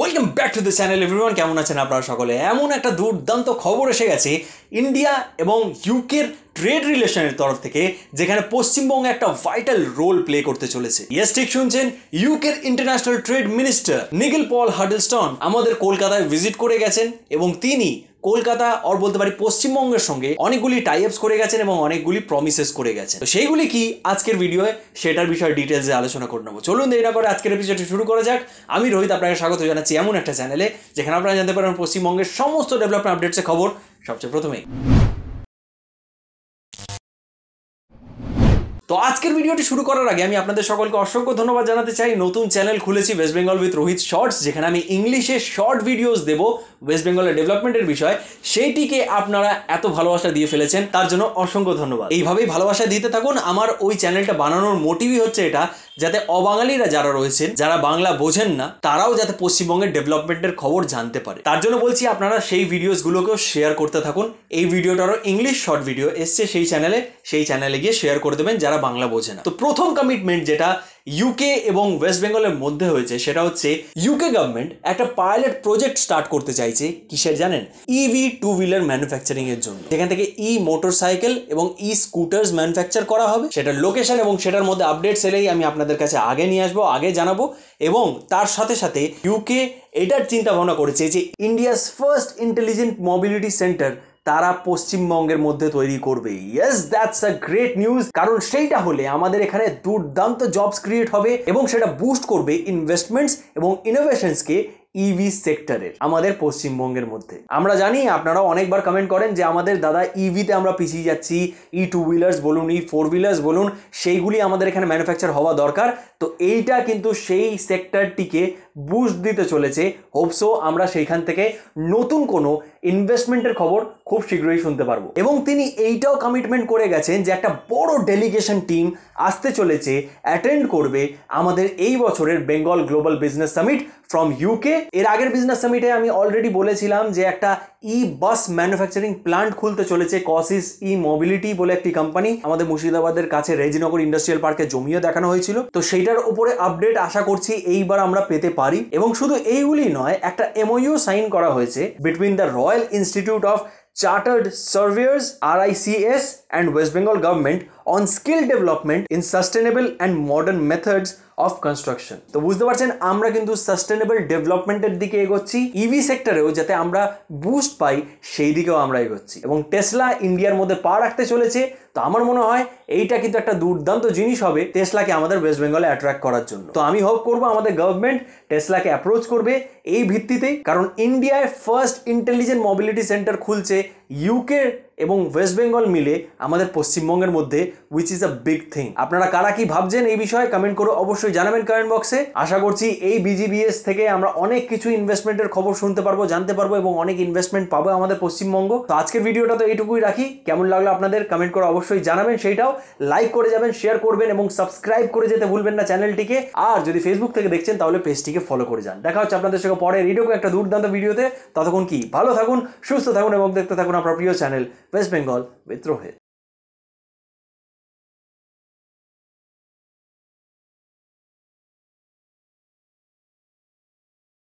welcome back to the channel everyone কেমন আছেন আপনারা সকলে এমন একটা দুর্দান্ত খবর এসে গেছে ইন্ডিয়া এবং ইউকের ট্রেড রিলেশনের তরফ থেকে যেখানে পশ্চিমবঙ্গ একটা ভাইটাল রোল প্লে করতে চলেছে ইয়েস ঠিক শুনছেন ইউকের international trade minister Nigel Paul Huddleston আমাদের কলকাতায় ভিজিট করে গেছেন এবং তিনি কলকাতা আর বলতে পারি পশ্চিমবঙ্গের সঙ্গে অনেকগুলি টাই আপস করে গেছেন এবং অনেকগুলি প্রমিসেস করে গেছেন তো সেইগুলি কি আজকের ভিডিওয়ে সেটার বিষয়ে ডিটেলসে আলোচনা করে নেবো চলুন দেরি না করে আজকের এপিসোডটি শুরু করা যাক আমি রোহিত আপনাকে স্বাগত জানাচ্ছি এমন একটা চ্যানেলে যেখানে আপনারা জানতে পারেন পশ্চিমবঙ্গের সমস্ত ডেভেলপমেন্ট আপডেটসের খবর সবচেয়ে প্রথমেই আজকের ভিডিওটি শুরু করার আগে আমি আপনাদের সকলকে অসংখ্য ধন্যবাদ জানাতে চাই নতুন চ্যানেল খুলেছি ওয়েস্ট বেঙ্গল উইথ রোহিত শর্টস যেখানে আমি ইংলিশে শর্ট ভিডিওস দেব ওয়েস্ট বেঙ্গলের ডেভেলপমেন্টের বিষয় সেইটিকে আপনারা এত ভালোবাসা দিয়ে ফেলেছেন তার জন্য অসংখ্য ধন্যবাদ এইভাবেই ভালোবাসা দিতে থাকুন আমার ওই চ্যানেলটা বানানোর মোটিভই হচ্ছে এটা যাতে অবাঙালিরা যারা রয়েছেন যারা বাংলা বোঝেন না তারাও যাতে পশ্চিমবঙ্গের ডেভেলপমেন্টের খবর জানতে পারে তার জন্য বলছি আপনারা সেই ভিডিওসগুলোকেও শেয়ার করতে থাকুন এই ভিডিওটারও ইংলিশ শর্ট ভিডিও এসছে সেই চ্যানেলে সেই চ্যানেলে গিয়ে শেয়ার করে দেবেন যারা বাংলা বোঝে না তো প্রথম কমিটমেন্ট যেটা ইউকে এবং ওয়েস্ট বেঙ্গলের মধ্যে হয়েছে সেটা হচ্ছে ইউকে গভর্নমেন্ট একটা পাইলট প্রজেক্ট স্টার্ট করতে চাইছে কিসের জানেন ইভি টু হুইলার ম্যানুফ্যাকচারিং এর জন্য যেখান থেকে ই মোটর সাইকেল এবং ই স্কুটার্স ম্যানুফ্যাকচার করা হবে সেটার লোকেশন এবং সেটার মধ্যে আপডেটস এলেই আমি আপনাদের কাছে আগে নিয়ে আসবো আগে জানাবো এবং তার সাথে সাথে ইউকে এটার চিন্তা ভাবনা করেছে যে India's first intelligent mobility centre তারা পশ্চিমবঙ্গের মধ্যে তৈরি করবে yes that's a great news কারণ সেইটা হলে আমাদের এখানে দুর্দান্ত জবস ক্রিয়েট হবে এবং সেটা বুস্ট করবে ইনভেস্টমেন্টস এবং ইনোভেশনসকে ইভি e সেক্টরের আমাদের পশ্চিমবঙ্গের মধ্যে আমরা জানি আপনারা অনেকবার কমেন্ট করেন যে আমাদের দাদা ইভিতে e আমরা পিছিয়ে যাচ্ছি ই টু হুইলার্স বলুন ই ফোর হুইলার্স বলুন সেইগুলি আমাদের এখানে ম্যানুফ্যাকচার হওয়া দরকার তো এইটা কিন্তু সেই সেক্টরটিকে বুস্ট দিতে চলেছে হোপসো আমরা সেইখান থেকে নতুন কোনো ইনভেস্টমেন্টের খবর খুব শীঘ্রই শুনতে পারবো এবং তিনি এইটাও কমিটমেন্ট করে গেছেন যে একটা বড় ডেলিগেশন টিম আসতে চলেছে অ্যাটেন্ড করবে আমাদের এই বছরের Bengal global business summit from UK এর আগের বিজনেস সামিটে আমি অলরেডি বলেছিলাম যে একটা ই বাস ম্যানুফ্যাকচারিং প্লান্ট খুলতে চলেছে কসিস ই মোবিলিটি বলে একটি কোম্পানি আমাদের মুর্শিদাবাদের কাছে রেজিনগর ইন্ডাস্ট্রিয়াল পার্কে জমিও দেখানো হয়েছিল তো সেইটার উপরে আপডেট আশা করছি এইবার আমরা পেতে পারি এবং শুধু এইগুলি নয় একটা এমওইউ সাইন করা হয়েছে between the Royal Institute of Chartered I C S and West Bengal government on skill development in sustainable and modern methods of construction তো বুঝতে পারছেন আমরা কিন্তু সাস্টেনেবল ডেভেলপমেন্টের দিকে এগোচ্ছি ইভি e সেক্টরেও যাতে আমরা বুস্ট পাই সেই দিকেও আমরা এগোচ্ছি এবং টেসলা ইন্ডিয়ার মধ্যে পা রাখতে চলেছে তো আমার মনে হয় এইটা কিন্তু একটা দুর্দান্ত জিনিস হবে টেসলাকে আমাদের ওয়েস্ট বেঙ্গলে অ্যাট্রাক্ট করার জন্য তো আমি হোপ করবো আমাদের গভর্নমেন্ট টেসলাকে অ্যাপ্রোচ করবে এই ভিত্তিতেই কারণ ইন্ডিয়ায় ফার্স্ট ইন্টেলিজেন্ট মোবিলিটি সেন্টার খুলছে ইউকের এবং ওয়েস্ট বেঙ্গল মিলে আমাদের পশ্চিমবঙ্গের মধ্যে which is a big thing আপনারা কারা কি ভাবছেন এই বিষয়ে কমেন্ট করে অবশ্যই জানাবেন কমেন্ট বক্সে আশা করছি এই বিজিবিএস থেকে আমরা অনেক কিছু ইনভেস্টমেন্টের খবর শুনতে পারবো জানতে পারবো এবং অনেক ইনভেস্টমেন্ট পাবো আমাদের পশ্চিমবঙ্গ তো আজকের ভিডিওটা তো এইটুকুই রাখি কেমন লাগলো আপনাদের কমেন্ট করে অবশ্যই জানাবেন সেইটাও লাইক করে যাবেন শেয়ার করবেন এবং সাবস্ক্রাইব করে যেতে ভুলবেন না চ্যানেলটিকে আর যদি ফেসবুক থেকে দেখছেন তাহলে পেজটিকে ফলো করে যান দেখা হচ্ছে আপনাদের সঙ্গে পরে এরকম একটা দুর্দান্ত ভিডিওতে ততক্ষণ কি ভালো থাকুন সুস্থ থাকুন এবং দেখতে থাকুন আপনার প্রিয় চ্যানেল वेस्ट बंगाल विद रोहित